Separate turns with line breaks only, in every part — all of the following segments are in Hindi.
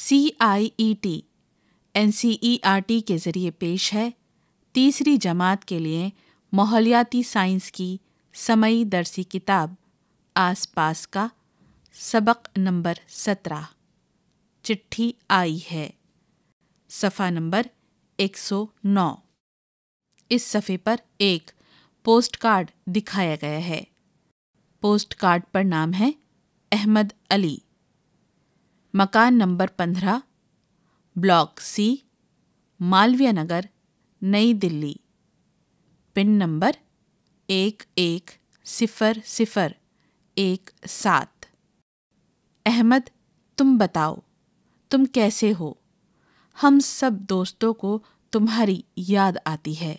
C I E T N C E R T के ज़रिए पेश है तीसरी जमात के लिए माहौलियाती साइंस की समयी दरसी किताब आस पास का सबक नंबर सत्रह चिट्ठी आई है सफ़ा नंबर एक सौ नौ इस सफ़े पर एक पोस्ट कार्ड दिखाया गया है पोस्ट कार्ड पर नाम है अहमद अली मकान नंबर पंद्रह ब्लॉक सी मालवीय नगर नई दिल्ली पिन नंबर एक एक सिफर सिफर एक सात अहमद तुम बताओ तुम कैसे हो हम सब दोस्तों को तुम्हारी याद आती है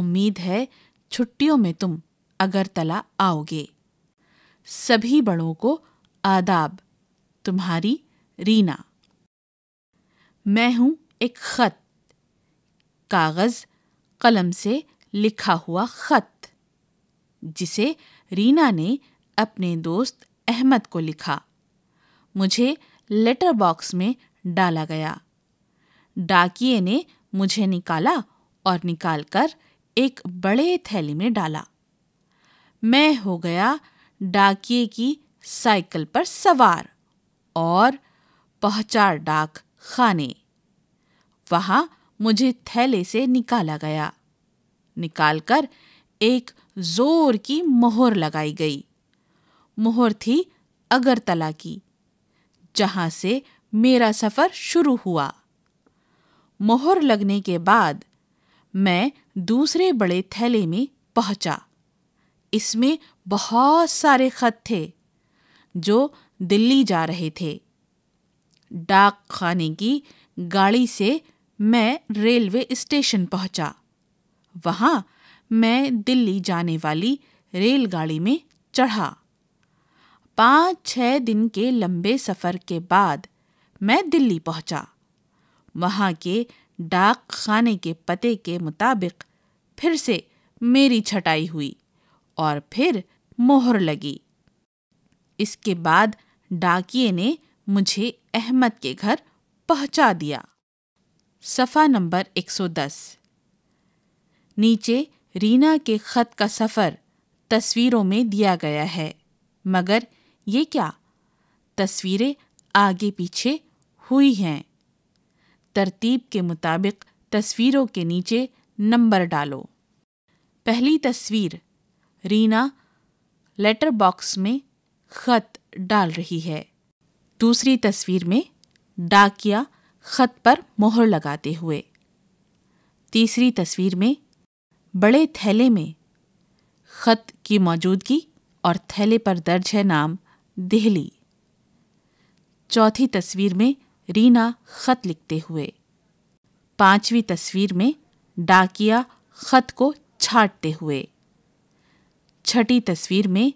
उम्मीद है छुट्टियों में तुम अगरतला आओगे सभी बड़ों को आदाब तुम्हारी रीना मैं हूँ एक ख़त कागज़ कलम से लिखा हुआ ख़त जिसे रीना ने अपने दोस्त अहमद को लिखा मुझे लेटर बॉक्स में डाला गया डाकिए ने मुझे निकाला और निकालकर एक बड़े थैली में डाला मैं हो गया डाकिए की साइकिल पर सवार और पहुंचा डाक खाने वहां मुझे थैले से निकाला गया निकालकर एक जोर की मोहर लगाई गई मोहर थी अगरतला की जहां से मेरा सफर शुरू हुआ मोहर लगने के बाद मैं दूसरे बड़े थैले में पहुंचा इसमें बहुत सारे खत थे जो दिल्ली जा रहे थे डाक खाने की गाड़ी से मैं रेलवे स्टेशन पहुंचा वहाँ मैं दिल्ली जाने वाली रेलगाड़ी में चढ़ा पाँच छः दिन के लंबे सफ़र के बाद मैं दिल्ली पहुंचा। वहाँ के डाक खाने के पते के मुताबिक फिर से मेरी छटाई हुई और फिर मोहर लगी इसके बाद डाकिए ने मुझे अहमद के घर पहुंचा दिया सफ़ा नंबर 110 नीचे रीना के ख़त का सफ़र तस्वीरों में दिया गया है मगर ये क्या तस्वीरें आगे पीछे हुई हैं तरतीब के मुताबिक तस्वीरों के नीचे नंबर डालो पहली तस्वीर रीना लेटर बॉक्स में खत डाल रही है दूसरी तस्वीर में डाकिया खत पर मोहर लगाते हुए तीसरी तस्वीर में बड़े थैले में खत की मौजूदगी और थैले पर दर्ज है नाम दिल्ली चौथी तस्वीर में रीना खत लिखते हुए पांचवी तस्वीर में डाकिया खत को छाटते हुए छठी तस्वीर में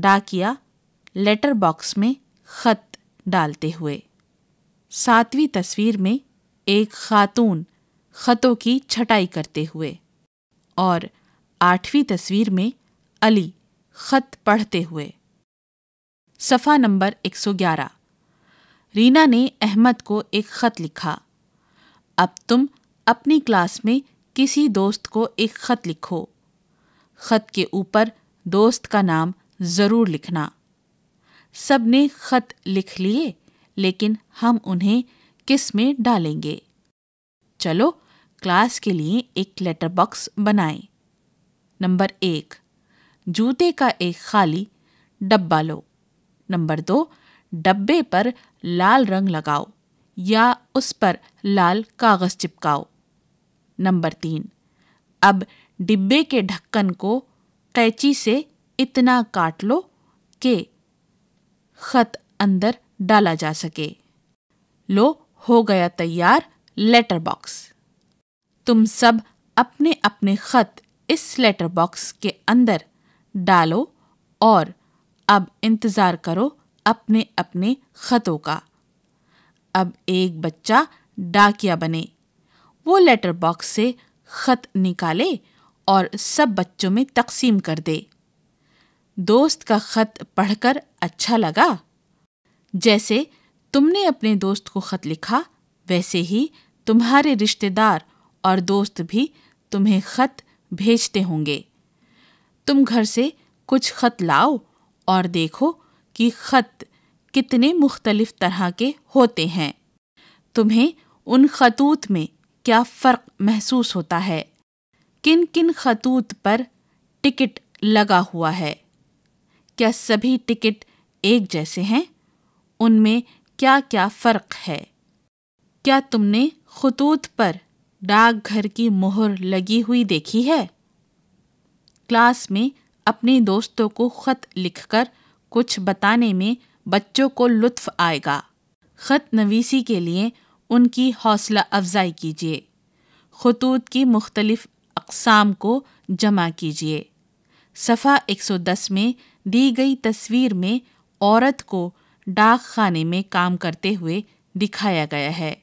डाकिया लेटर बॉक्स में ख़त डालते हुए सातवीं तस्वीर में एक खातून ख़तों की छटाई करते हुए और आठवीं तस्वीर में अली ख़त पढ़ते हुए सफ़ा नंबर 111 रीना ने अहमद को एक ख़त लिखा अब तुम अपनी क्लास में किसी दोस्त को एक ख़त लिखो ख़त के ऊपर दोस्त का नाम ज़रूर लिखना सबने खत लिख लिए लेकिन हम उन्हें किस में डालेंगे चलो क्लास के लिए एक लेटर बॉक्स बनाएं। नंबर एक जूते का एक खाली डब्बा लो नंबर दो डब्बे पर लाल रंग लगाओ या उस पर लाल कागज़ चिपकाओ नंबर तीन अब डिब्बे के ढक्कन को कैची से इतना काट लो कि खत अंदर डाला जा सके लो हो गया तैयार लेटर बॉक्स तुम सब अपने अपने खत इस लेटर बॉक्स के अंदर डालो और अब इंतज़ार करो अपने अपने ख़तों का अब एक बच्चा डाकिया बने वो लेटर बॉक्स से ख़त निकाले और सब बच्चों में तकसीम कर दे दोस्त का खत पढ़कर अच्छा लगा जैसे तुमने अपने दोस्त को खत लिखा वैसे ही तुम्हारे रिश्तेदार और दोस्त भी तुम्हें खत भेजते होंगे तुम घर से कुछ खत लाओ और देखो कि खत कितने मुख्तलिफ तरह के होते हैं तुम्हें उन खतूत में क्या फ़र्क महसूस होता है किन किन खतूत पर टिकट लगा हुआ है क्या सभी टिकट एक जैसे हैं उनमें क्या क्या फ़र्क है क्या तुमने खतूत पर डाकघर की मोहर लगी हुई देखी है क्लास में अपने दोस्तों को ख़त लिखकर कुछ बताने में बच्चों को लुत्फ आएगा ख़त नवीसी के लिए उनकी हौसला अफजाई कीजिए खतूत की मुख्तलिफ़ अकसाम को जमा कीजिए सफ़ा 110 में दी गई तस्वीर में औरत को डाक खाने में काम करते हुए दिखाया गया है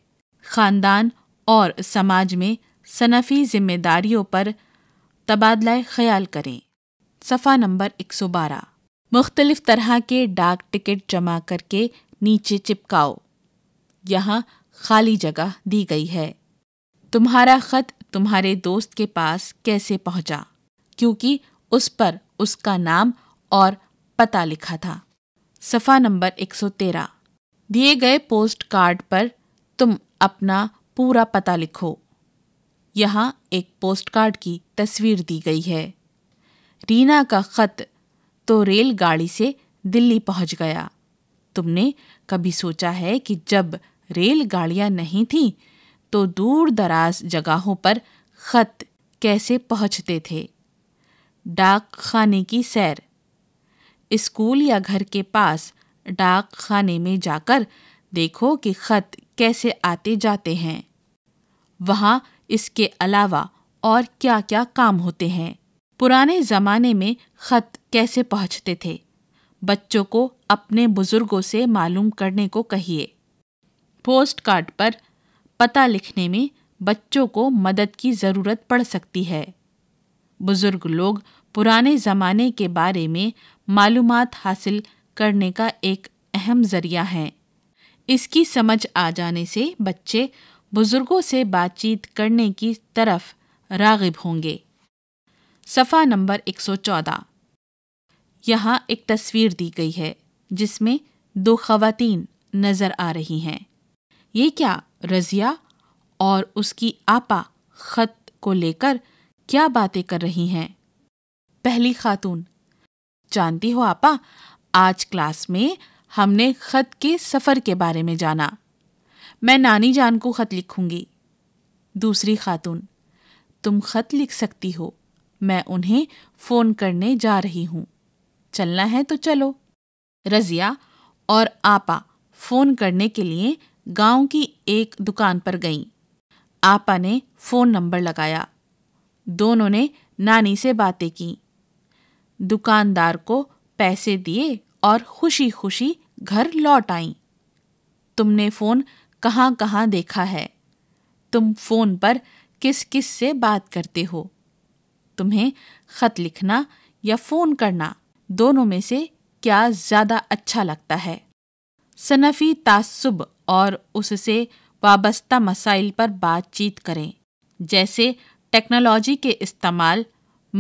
ख़ानदान और समाज में सनफ़ी जिम्मेदारियों पर तबादला ख्याल करें सफ़ा नंबर 112 मुख्तलिफ़ तरह के डाक टिकट जमा करके नीचे चिपकाओ यहाँ खाली जगह दी गई है तुम्हारा ख़त तुम्हारे दोस्त के पास कैसे पहुँचा क्योंकि उस पर उसका नाम और पता लिखा था सफ़ा नंबर 113 दिए गए पोस्ट कार्ड पर तुम अपना पूरा पता लिखो यहाँ एक पोस्ट कार्ड की तस्वीर दी गई है रीना का ख़त तो रेलगाड़ी से दिल्ली पहुँच गया तुमने कभी सोचा है कि जब रेलगाड़ियाँ नहीं थी तो दूर दराज जगहों पर ख़त कैसे पहुंचते थे डाक खाने की सैर स्कूल या घर के पास डाक खाने में जाकर देखो कि ख़त कैसे आते जाते हैं वहाँ इसके अलावा और क्या क्या काम होते हैं पुराने ज़माने में ख़त कैसे पहुँचते थे बच्चों को अपने बुज़ुर्गों से मालूम करने को कहिए पोस्ट कार्ड पर पता लिखने में बच्चों को मदद की ज़रूरत पड़ सकती है बुज़ुर्ग लोग पुराने ज़माने के बारे में मालूम हासिल करने का एक अहम ज़रिया है इसकी समझ आ जाने से बच्चे बुज़ुर्गों से बातचीत करने की तरफ रागिब होंगे सफ़ा नंबर 114 यहाँ एक तस्वीर दी गई है जिसमें दो खातन नज़र आ रही हैं ये क्या रज़िया और उसकी आपा ख़त को लेकर क्या बातें कर रही हैं पहली खातून जानती हो आपा आज क्लास में हमने ख़त के सफ़र के बारे में जाना मैं नानी जान को ख़त लिखूंगी दूसरी खातून तुम ख़त लिख सकती हो मैं उन्हें फ़ोन करने जा रही हूं चलना है तो चलो रज़िया और आपा फ़ोन करने के लिए गांव की एक दुकान पर गईं आपा ने फ़ोन नंबर लगाया दोनों ने नानी से बातें की दुकानदार को पैसे दिए और खुशी खुशी घर लौट आई तुमने फ़ोन कहाँ कहाँ देखा है तुम फ़ोन पर किस किस से बात करते हो तुम्हें ख़त लिखना या फ़ोन करना दोनों में से क्या ज़्यादा अच्छा लगता है सनफ़ी तासुब और उससे वाबस्ता मसाइल पर बातचीत करें जैसे टेक्नोलॉजी के इस्तेमाल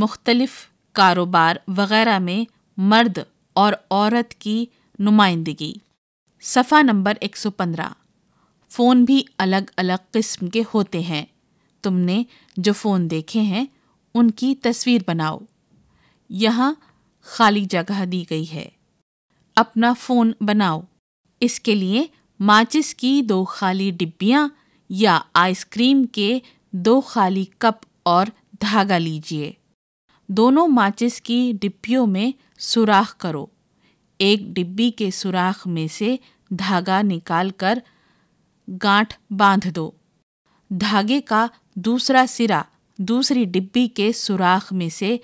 मुख्तलफ कारोबार वगैरह में मर्द और औरत की नुमाइंदगी सफ़ा नंबर 115 फ़ोन भी अलग अलग किस्म के होते हैं तुमने जो फ़ोन देखे हैं उनकी तस्वीर बनाओ यहाँ खाली जगह दी गई है अपना फ़ोन बनाओ इसके लिए माचिस की दो खाली डिब्बियाँ या आइसक्रीम के दो खाली कप और धागा लीजिए दोनों माचिस की डिब्बियों में सुराख करो एक डिब्बी के सुराख में से धागा निकालकर गांठ बांध दो धागे का दूसरा सिरा दूसरी डिब्बी के सुराख में से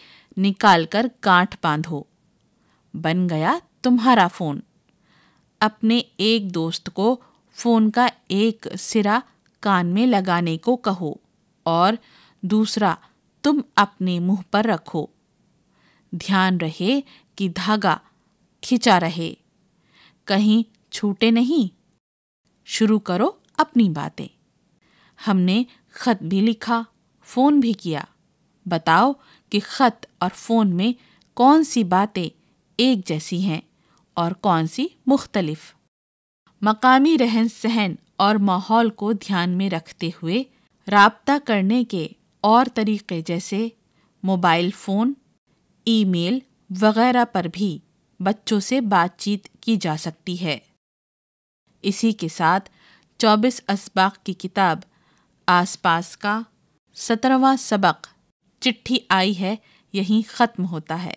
निकालकर गांठ बांधो बन गया तुम्हारा फ़ोन अपने एक दोस्त को फ़ोन का एक सिरा कान में लगाने को कहो और दूसरा तुम अपने मुंह पर रखो ध्यान रहे कि धागा खिंचा रहे कहीं छूटे नहीं शुरू करो अपनी बातें हमने खत भी लिखा फ़ोन भी किया बताओ कि खत और फ़ोन में कौन सी बातें एक जैसी हैं और कौन सी मुख्तलिफ मकामी रहन सहन और माहौल को ध्यान में रखते हुए रबता करने के और तरीक़े जैसे मोबाइल फ़ोन ईमेल वगैरह पर भी बच्चों से बातचीत की जा सकती है इसी के साथ चौबीस असबाक की किताब आसपास का सत्रहवा सबक चिट्ठी आई है यहीं ख़त्म होता है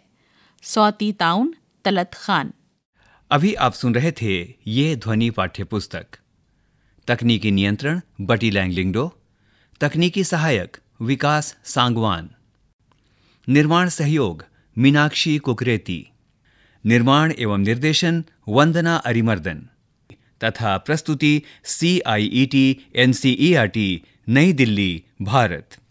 सौती ताउन तलत खान अभी आप सुन रहे थे ये ध्वनि पाठ्य पुस्तक तकनीकी नियंत्रण बटी लैंगलिंगडो तकनीकी सहायक विकास सांगवान निर्माण सहयोग मीनाक्षी कुकरेती निर्माण एवं निर्देशन वंदना अरिमर्दन तथा प्रस्तुति C I E T N C E R T New Delhi Bharat